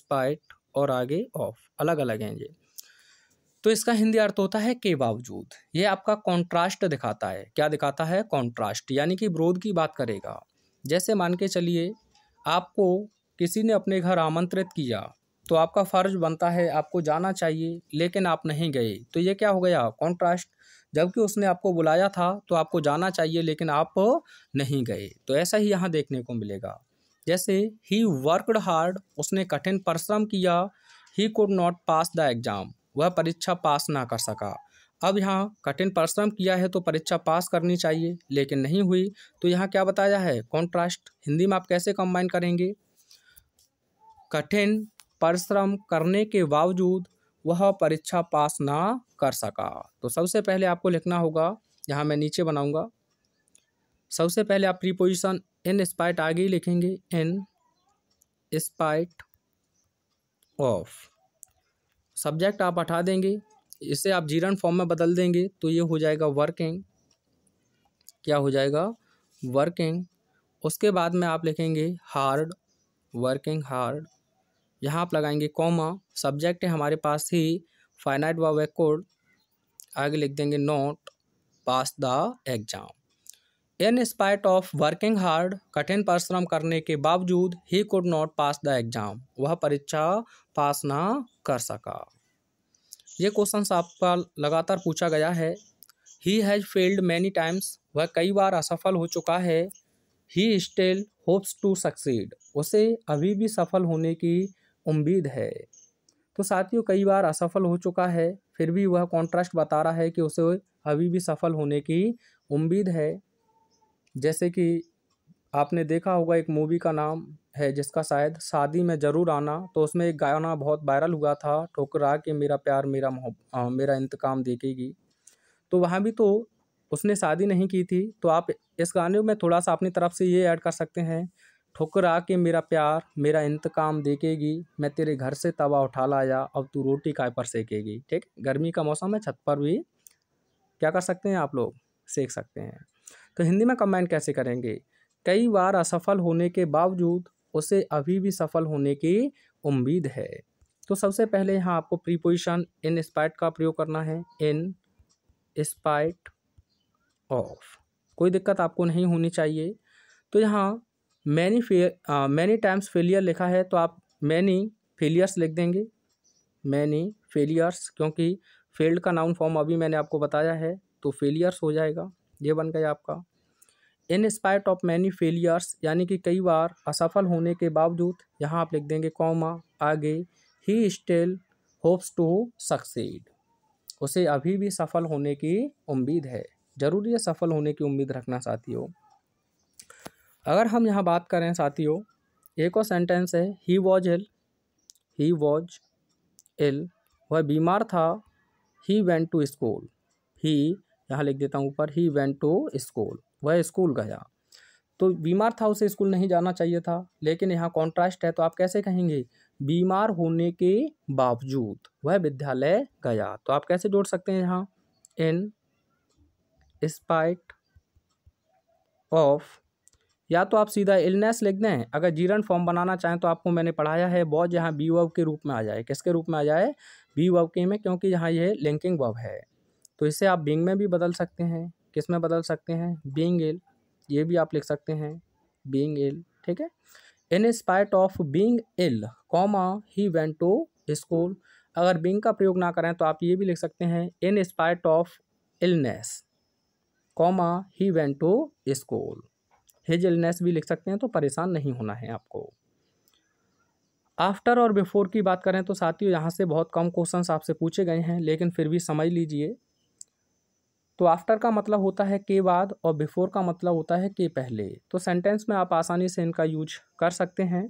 स्पाइट और आगे ऑफ अलग अलग हैं ये तो इसका हिंदी अर्थ होता है के बावजूद ये आपका कॉन्ट्रास्ट दिखाता है क्या दिखाता है कॉन्ट्रास्ट यानी कि विरोध की बात करेगा जैसे मान के चलिए आपको किसी ने अपने घर आमंत्रित किया तो आपका फ़र्ज बनता है आपको जाना चाहिए लेकिन आप नहीं गए तो ये क्या हो गया कॉन्ट्रास्ट जबकि उसने आपको बुलाया था तो आपको जाना चाहिए लेकिन आप नहीं गए तो ऐसा ही यहाँ देखने को मिलेगा जैसे ही वर्कड हार्ड उसने कठिन परिश्रम किया he could not pass the exam वह परीक्षा पास ना कर सका अब यहाँ कठिन परिश्रम किया है तो परीक्षा पास करनी चाहिए लेकिन नहीं हुई तो यहाँ क्या बताया है कॉन्ट्रास्ट हिंदी में आप कैसे कंबाइन करेंगे कठिन परिश्रम करने के बावजूद वह परीक्षा पास ना कर सका तो सबसे पहले आपको लिखना होगा यहाँ मैं नीचे बनाऊँगा सबसे पहले आप प्रीपोजिशन इन स्पाइट आगे लिखेंगे इन स्पाइट ऑफ सब्जेक्ट आप हटा देंगे इसे आप जीरण फॉर्म में बदल देंगे तो ये हो जाएगा वर्किंग क्या हो जाएगा वर्किंग उसके बाद में आप लिखेंगे हार्ड वर्किंग हार्ड यहाँ आप लगाएंगे कॉमा सब्जेक्ट है हमारे पास ही फाइनाइट व वैकोड आगे लिख देंगे not pass the exam in spite of working hard कठिन परिश्रम करने के बावजूद he could not pass the exam वह परीक्षा पास ना कर सका ये क्वेश्चन आपका लगातार पूछा गया है he has failed many times वह कई बार असफल हो चुका है he still hopes to succeed उसे अभी भी सफल होने की उम्मीद है तो साथियों कई बार असफल हो चुका है फिर भी वह कॉन्ट्रास्ट बता रहा है कि उसे अभी भी सफल होने की उम्मीद है जैसे कि आपने देखा होगा एक मूवी का नाम है जिसका शायद शादी में ज़रूर आना तो उसमें एक गाना बहुत वायरल हुआ था ठोकरा के मेरा प्यार मेरा मोह मेरा इंतकाम देखेगी तो वहाँ भी तो उसने शादी नहीं की थी तो आप इस गाने में थोड़ा सा अपनी तरफ से ये ऐड कर सकते हैं ठुकरा के मेरा प्यार मेरा इंतकाम देखेगी मैं तेरे घर से तवा उठा लाया अब तू रोटी काय पर सेकेगी ठीक गर्मी का मौसम है छत पर भी क्या कर सकते हैं आप लोग सेक सकते हैं तो हिंदी में कंबाइन कैसे करेंगे कई बार असफल होने के बावजूद उसे अभी भी सफल होने की उम्मीद है तो सबसे पहले यहाँ आपको प्रीपोजिशन इन स्पाइट का प्रयोग करना है इन स्पाइट ऑफ कोई दिक्कत आपको नहीं होनी चाहिए तो यहाँ मैनी फे मैनी टाइम्स फेलियर लिखा है तो आप मैनी फेलियर्स लिख देंगे मैनी फेलियर्स क्योंकि फेल्ड का नाउन फॉर्म अभी मैंने आपको बताया है तो फेलियर्स हो जाएगा ये बन गया आपका in spite of many failures यानी कि कई बार असफल होने के बावजूद यहाँ आप लिख देंगे कॉमा आगे he still hopes to succeed उसे अभी भी सफल होने की उम्मीद है ज़रूरी है सफल होने की उम्मीद रखना साथियों अगर हम यहाँ बात करें साथियों एक और सेंटेंस है he was ill he was ill वह बीमार था ही वेंट टू स्कूल ही यहाँ लिख देता हूँ ऊपर ही वेंट टू स्कूल वह स्कूल गया तो बीमार था उसे स्कूल नहीं जाना चाहिए था लेकिन यहाँ कॉन्ट्रास्ट है तो आप कैसे कहेंगे बीमार होने के बावजूद वह विद्यालय गया तो आप कैसे जोड़ सकते हैं यहाँ इन स्पाइट ऑफ या तो आप सीधा इलनेस लिख दें अगर जीरण फॉर्म बनाना चाहें तो आपको मैंने पढ़ाया है बॉज यहाँ बी वव के रूप में आ जाए किसके रूप में आ जाए बी वव के में क्योंकि यहाँ यह लिंकिंग वव है तो इसे आप बिंग में भी बदल सकते हैं किस में बदल सकते हैं बींग एल ये भी आप लिख सकते हैं बींग एल ठीक है in spite of being ill comma he went to school अगर बींग का प्रयोग ना करें तो आप ये भी लिख सकते हैं in spite of illness comma he went to school his illness भी लिख सकते हैं तो परेशान नहीं होना है आपको आफ्टर और बिफोर की बात करें तो साथियों यहाँ से बहुत कम क्वेश्चंस आपसे पूछे गए हैं लेकिन फिर भी समझ लीजिए तो आफ्टर का मतलब होता है के बाद और बिफोर का मतलब होता है के पहले तो सेंटेंस में आप आसानी से इनका यूज कर सकते हैं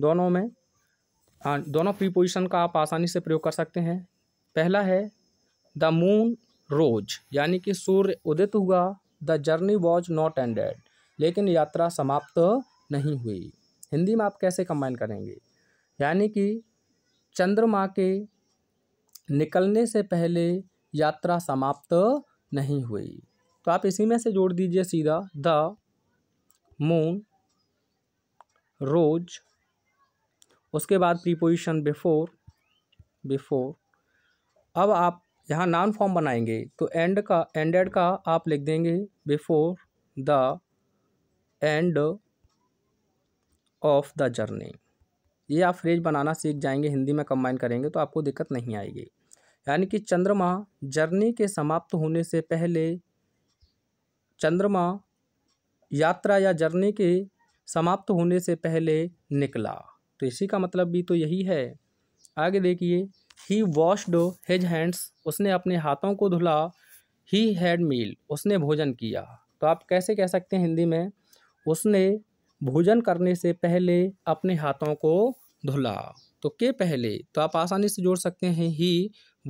दोनों में आ, हाँ, दोनों प्रीपोजिशन का आप आसानी से प्रयोग कर सकते हैं पहला है द मून रोज यानी कि सूर्य उदित हुआ the journey was not ended लेकिन यात्रा समाप्त नहीं हुई हिंदी में आप कैसे कंबाइन करेंगे यानी कि चंद्रमा के निकलने से पहले यात्रा समाप्त नहीं हुई तो आप इसी में से जोड़ दीजिए सीधा द मून रोज उसके बाद प्रीपोजिशन बिफोर बिफोर अब आप यहाँ नान फॉर्म बनाएंगे तो एंड का एंडेड का आप लिख देंगे before the end of the journey ये आप फ्रेज बनाना सीख जाएंगे हिंदी में कंबाइन करेंगे तो आपको दिक्कत नहीं आएगी यानी कि चंद्रमा जर्नी के समाप्त होने से पहले चंद्रमा यात्रा या जर्नी के समाप्त होने से पहले निकला तो इसी का मतलब भी तो यही है आगे देखिए ही वॉश्ड हिज हैंड्स उसने अपने हाथों को धुला ही हैड मील उसने भोजन किया तो आप कैसे कह सकते हैं हिंदी में उसने भोजन करने से पहले अपने हाथों को धुला तो के पहले तो आप आसानी से जोड़ सकते हैं ही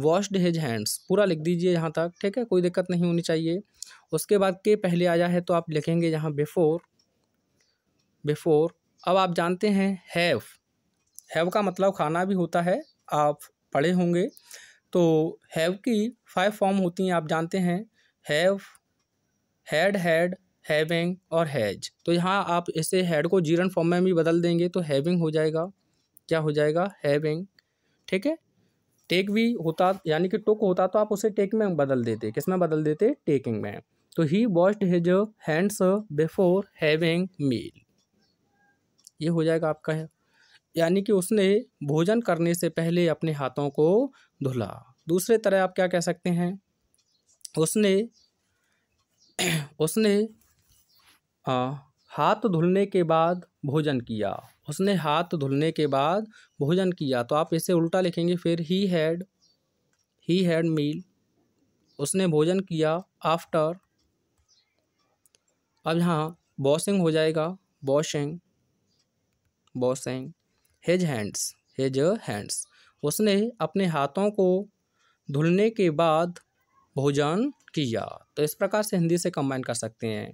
वॉश्ड हिज हैंड्स पूरा लिख दीजिए यहाँ तक ठीक है कोई दिक्कत नहीं होनी चाहिए उसके बाद के पहले आया है तो आप लिखेंगे यहाँ बिफोर बिफोर अब आप जानते हैं हैव हैव का मतलब खाना भी होता है आप पढ़े होंगे तो हैव की फाइव फॉर्म होती हैं आप जानते हैं हैव हैड हैड हैविंग और हैज तो यहाँ आप इसे हैड को जीरन फॉर्म में भी बदल देंगे तो हैविंग हो जाएगा क्या हो जाएगा हैविंग ठीक है टेक भी होता यानी कि टुक होता तो आप उसे टेक में बदल देते किस में बदल देते टेकिंग में तो he washed his hands before having meal ये हो जाएगा आपका है यानी कि उसने भोजन करने से पहले अपने हाथों को धुला दूसरे तरह आप क्या कह सकते हैं उसने उसने आ, हाथ धुलने के बाद भोजन किया उसने हाथ धुलने के बाद भोजन किया तो आप इसे उल्टा लिखेंगे फिर ही हैड ही हैड मील उसने भोजन किया आफ्टर अब यहाँ बॉसिंग हो जाएगा washing washing his hands his hands उसने अपने हाथों को धुलने के बाद भोजन किया तो इस प्रकार से हिंदी से कंबाइन कर सकते हैं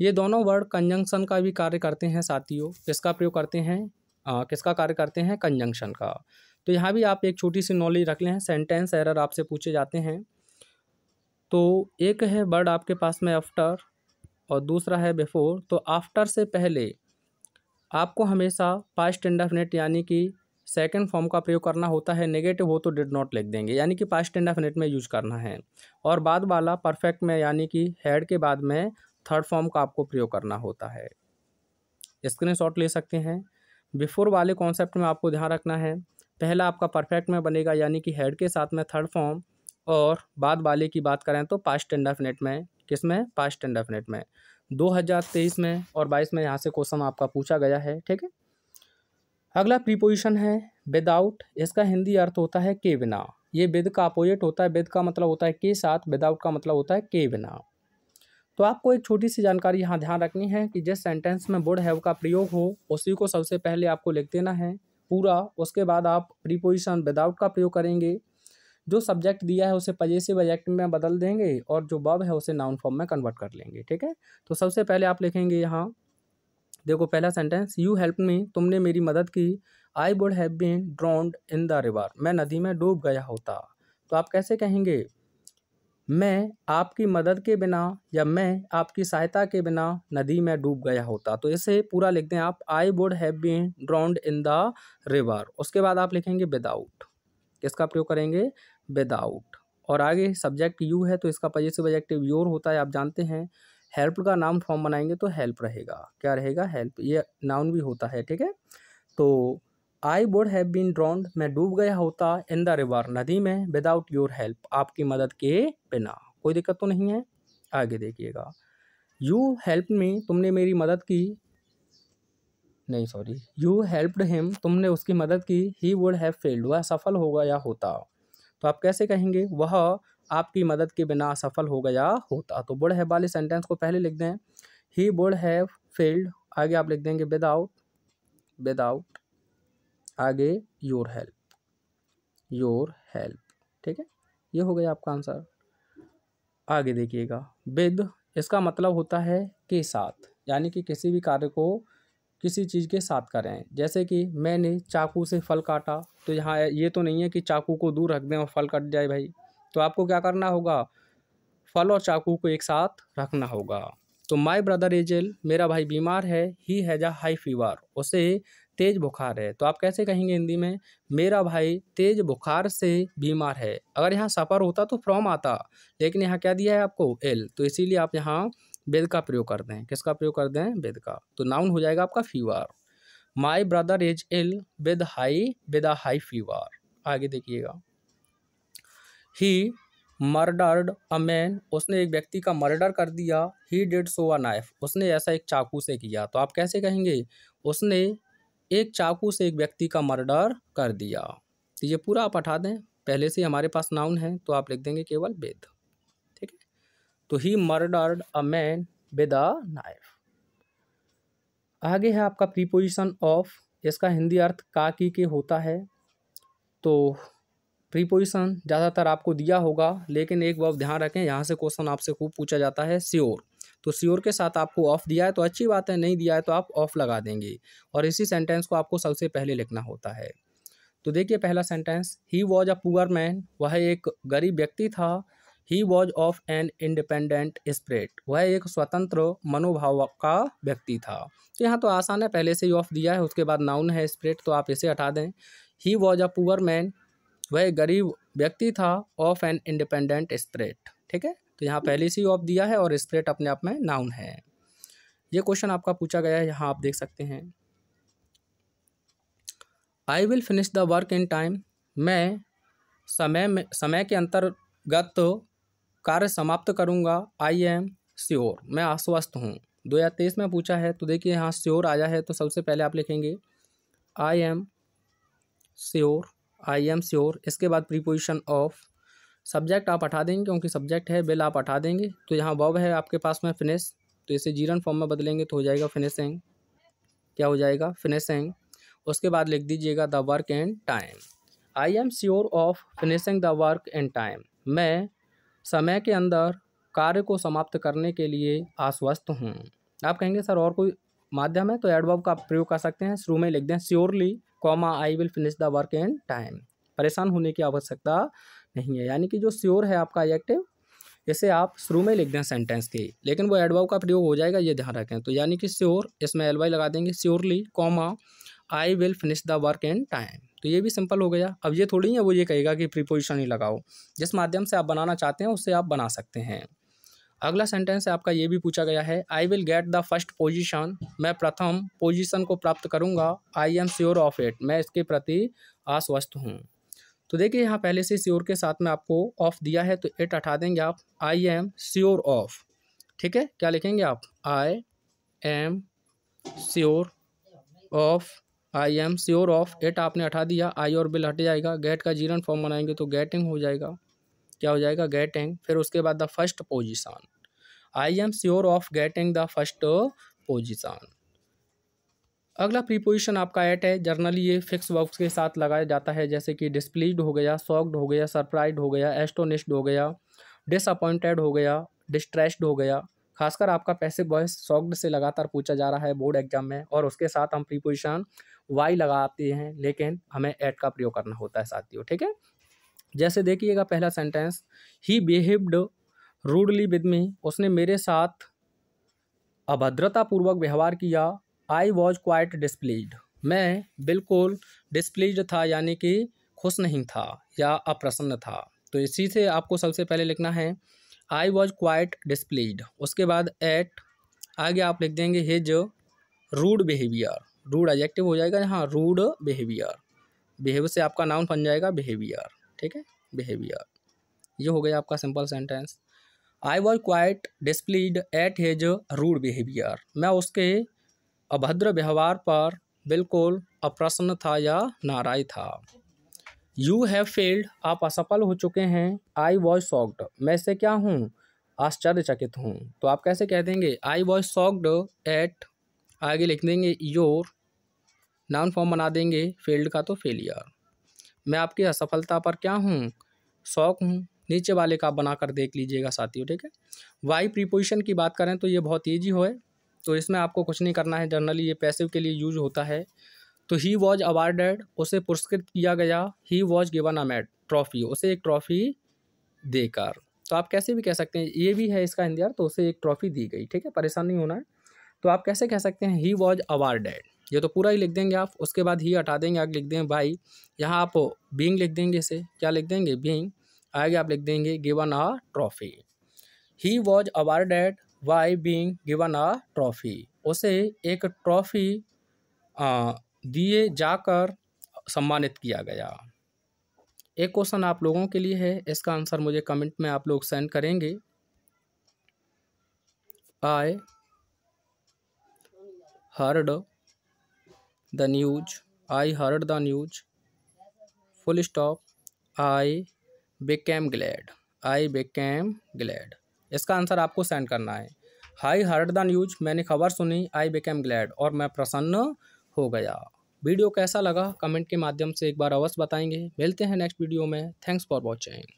ये दोनों वर्ड कंजंक्शन का भी कार्य करते हैं साथियों किसका प्रयोग करते हैं आ, किसका कार्य करते हैं कंजंक्शन का तो यहाँ भी आप एक छोटी सी नॉलेज रख लें सेंटेंस एरर आपसे पूछे जाते हैं तो एक है वर्ड आपके पास में आफ्टर और दूसरा है बिफोर तो आफ्टर से पहले आपको हमेशा पास्ट इंडेफिनेट यानी कि सेकेंड फॉर्म का प्रयोग करना होता है नेगेटिव हो तो डिड नॉट लिख देंगे यानी कि पास्ट इंडेफिनेट में यूज करना है और बाद वाला परफेक्ट में यानी कि हेड के बाद में थर्ड फॉर्म का आपको प्रयोग करना होता है स्क्रीनशॉट ले सकते हैं बिफोर वाले कॉन्सेप्ट में आपको ध्यान रखना है पहला आपका परफेक्ट में बनेगा यानी कि हेड के साथ में थर्ड फॉर्म और बाद वाले की बात करें तो पास्ट इंडेफिनेट में किस में पास्ट इंडेफिनेट में 2023 में और 22 में यहाँ से क्वेश्चन आपका पूछा गया है ठीक है अगला प्रीपोजिशन है विदाउट इसका हिंदी अर्थ होता है के बिना ये विद का अपोजिट होता है विद का मतलब होता है के साथ विदाउट का मतलब होता है के बिना तो आपको एक छोटी सी जानकारी यहाँ ध्यान रखनी है कि जिस सेंटेंस में बुड हैव का प्रयोग हो उसी को सबसे पहले आपको लिख देना है पूरा उसके बाद आप प्रीपोजिशन विदाउट का प्रयोग करेंगे जो सब्जेक्ट दिया है उसे पजेसिव एजेक्ट में बदल देंगे और जो बब है उसे नाउन फॉर्म में कन्वर्ट कर लेंगे ठीक है तो सबसे पहले आप लिखेंगे यहाँ देखो पहला सेंटेंस यू हेल्प मी तुमने मेरी मदद की I would have been drowned in the river मैं नदी में डूब गया होता तो आप कैसे कहेंगे मैं आपकी मदद के बिना या मैं आपकी सहायता के बिना नदी में डूब गया होता तो इसे पूरा लिख दें आप I would have been drowned in the river उसके बाद आप लिखेंगे विदाउट इसका प्रयोग करेंगे विदाउट और आगे सब्जेक्ट यू है तो इसका पजेसिव एडजेक्टिव योर होता है आप जानते हैं हेल्प का नाम फॉर्म बनाएंगे तो हेल्प रहेगा क्या रहेगा हेल्प ये नाउन भी होता है ठीक है तो I would have been drowned मैं डूब गया होता इन द रिवर नदी में विदाउट योर हेल्प आपकी मदद के बिना कोई दिक्कत तो नहीं है आगे देखिएगा यू हेल्प मी तुमने मेरी मदद की नहीं सॉरी यू हेल्प्ड हिम तुमने उसकी मदद की ही वुड हैव फेल्ड वह सफल हो गया होता तो आप कैसे कहेंगे वह आपकी मदद के बिना असफल हो गया होता तो वुड हैव वाले सेंटेंस को पहले लिख दें ही वुड हैव फेल्ड आगे आप लिख देंगे विदाउट विदाउट आगे योर हेल्प योर हेल्प ठीक है ये हो गया आपका आंसर आगे देखिएगा विद इसका मतलब होता है के साथ यानी कि किसी भी कार्य को किसी चीज़ के साथ करें जैसे कि मैंने चाकू से फल काटा तो यहाँ ये तो नहीं है कि चाकू को दूर रख दें और फल कट जाए भाई तो आपको क्या करना होगा फल और चाकू को एक साथ रखना होगा तो माय ब्रदर एजेल मेरा भाई बीमार है he has a high fever उसे तेज़ बुखार है तो आप कैसे कहेंगे हिंदी में मेरा भाई तेज़ बुखार से बीमार है अगर यहाँ सफ़र होता तो फ्रॉम आता लेकिन यहाँ क्या दिया है आपको एल तो इसीलिए आप यहाँ वेद का प्रयोग कर दें किसका प्रयोग कर दें वेद का तो नाउन हो जाएगा आपका fever my brother is ill with high with a high fever आगे देखिएगा ही मर्डर्ड अ मैन उसने एक व्यक्ति का मर्डर कर दिया he did so a knife उसने ऐसा एक चाकू से किया तो आप कैसे कहेंगे उसने एक चाकू से एक व्यक्ति का मर्डर कर दिया तो ये पूरा आप हटा दें पहले से हमारे पास नाउन है तो आप लिख देंगे केवल बेद ठीक है तो he murdered a man with a knife आगे है आपका प्रीपोजिशन ऑफ इसका हिंदी अर्थ का की के होता है तो प्रीपोजिशन ज़्यादातर आपको दिया होगा लेकिन एक बार ध्यान रखें यहाँ से क्वेश्चन आपसे खूब पूछा जाता है श्योर तो श्योर के साथ आपको ऑफ दिया है तो अच्छी बात है नहीं दिया है तो आप ऑफ लगा देंगे और इसी सेंटेंस को आपको सबसे पहले लिखना होता है तो देखिए पहला sentence he was a poor man वह एक गरीब व्यक्ति था he was of an independent spirit वह एक स्वतंत्र मनोभाव का व्यक्ति था तो यहाँ तो आसान है पहले से ही ऑफ दिया है उसके बाद नाउन है स्प्रेट तो आप इसे हटा दें he was a poor man वह गरीब व्यक्ति था ऑफ एन इंडिपेंडेंट स्प्रेट ठीक है तो यहाँ पहले से ही ऑफ दिया है और स्प्रेट अपने आप में नाउन है ये क्वेश्चन आपका पूछा गया है यहाँ आप देख सकते हैं I will finish the work in time मैं समय में समय के अंतर्गत कार्य समाप्त करूँगा आई एम श्योर मैं आश्वस्त हूँ दो हज़ार तेईस में पूछा है तो देखिए यहाँ श्योर आया है तो सबसे पहले आप लिखेंगे I am sure I am sure इसके बाद प्रीपोजिशन ऑफ सब्जेक्ट आप हटा देंगे क्योंकि सब्जेक्ट है बिल आप हटा देंगे तो यहाँ वब है आपके पास में फिनिश तो इसे जीरन फॉर्म में बदलेंगे तो हो जाएगा फिनिशिंग क्या हो जाएगा फिनिशिंग उसके बाद लिख दीजिएगा the work in time I am sure of finishing the work in time मैं समय के अंदर कार्य को समाप्त करने के लिए आश्वस्त हूँ आप कहेंगे सर और कोई माध्यम है तो एडवर्ब का प्रयोग कर सकते हैं शुरू में लिख दें surely comma I will finish the work in time परेशान होने की आवश्यकता नहीं है यानी कि जो श्योर है आपका एडजेक्टिव इसे आप शुरू में लिख दें सेंटेंस के लेकिन वो एडवाव का प्रयोग हो जाएगा ये ध्यान रखें तो यानी कि श्योर इसमें एल वाई लगा देंगे surely comma I will finish the work in time तो ये भी सिंपल हो गया अब ये थोड़ी है वो ये कहेगा कि प्रीपोजिशन ही लगाओ जिस माध्यम से आप बनाना चाहते हैं उससे आप बना सकते हैं अगला सेंटेंस है आपका ये भी पूछा गया है I will get the first position मैं प्रथम पोजिशन को प्राप्त करूँगा I am sure of it मैं इसके प्रति आश्वस्त हूँ तो देखिए यहाँ पहले से श्योर के साथ में आपको ऑफ दिया है तो एट हटा देंगे आप आई एम श्योर ऑफ ठीक है क्या लिखेंगे आप I am sure of I am sure of it आपने हटा दिया आई और बिल हट जाएगा गेट का जीरन फॉर्म बनाएंगे तो गेटिंग हो जाएगा क्या हो जाएगा गेटिंग फिर उसके बाद the first position I am sure of getting the first position अगला प्रीपोजिशन आपका एट है जर्नली ये फिक्स वर्ब्स के साथ लगाया जाता है जैसे कि डिस्प्लीड हो गया सॉक्ड हो गया सरप्राइज हो गया एस्टोनिस्ड हो गया डिसअपॉइंटेड हो गया डिस्ट्रेस्ड हो गया खासकर आपका पैसे बॉयस सॉक्ड से लगातार पूछा जा रहा है बोर्ड एग्जाम में और उसके साथ हम प्रीपोजिशन वाई लगाते हैं लेकिन हमें एट का प्रयोग करना होता है साथियों ठीक है जैसे देखिएगा पहला sentence he behaved rudely with me उसने मेरे साथ अभद्रतापूर्वक व्यवहार किया आई वॉज क्वाइट डिस्प्लीड मैं बिल्कुल डिस्प्लीज था यानी कि खुश नहीं था या अप्रसन्न था तो इसी से आपको सबसे पहले लिखना है आई वॉज क्वाइट डिस्प्लीड उसके बाद एट आगे आप लिख देंगे his rude behaviour rude adjective हो जाएगा हाँ रूड बिहेवियर बिहेव से आपका नाउन बन जाएगा बिहेवियर ठीक है बिहेवियर ये हो गया आपका simple sentence I was quite displeased at his rude behaviour मैं उसके अभद्र व्यवहार पर बिल्कुल अप्रसन्न था या नाराज था यू हैव फेल्ड आप असफल हो चुके हैं आई वॉज सॉक्ड मैं से क्या हूँ आश्चर्यचकित हूँ तो आप कैसे कह देंगे आई वॉज सॉक्ड एट आगे लिख देंगे योर नाउन फॉर्म बना देंगे फील्ड का तो फेलियर मैं आपकी असफलता पर क्या हूँ शौक हूँ नीचे वाले का आप बना कर देख लीजिएगा साथियों ठीक है वाई प्रीपोजिशन की बात करें तो ये बहुत ईजी हो है तो इसमें आपको कुछ नहीं करना है जनरली ये पैसिव के लिए यूज होता है तो ही वॉज अवार्डेड उसे पुरस्कृत किया गया he was given a mat trophy उसे एक ट्रॉफ़ी देकर तो आप कैसे भी कह सकते हैं ये भी है इसका हिंदी तो उसे एक ट्रॉफ़ी दी गई ठीक है परेशान नहीं होना है तो आप कैसे कह सकते हैं ही वॉज अवार्डेड ये तो पूरा ही लिख देंगे आप उसके बाद ही हटा देंगे आप लिख देंगे भाई यहाँ आप बींग लिख देंगे इसे क्या लिख देंगे बींग आगे आप लिख देंगे given a trophy he was awarded by being given a trophy उसे एक ट्रॉफ़ी दिए जाकर सम्मानित किया गया एक क्वेश्चन आप लोगों के लिए है इसका आंसर मुझे कमेंट में आप लोग सेंड करेंगे I heard the news I heard the news full stop I became glad I became glad इसका आंसर आपको सेंड करना है हाई हर्ड द न्यूज मैंने खबर सुनी आई बिकेम ग्लैड और मैं प्रसन्न हो गया वीडियो कैसा लगा कमेंट के माध्यम से एक बार अवश्य बताएंगे मिलते हैं नेक्स्ट वीडियो में थैंक्स फॉर वॉचिंग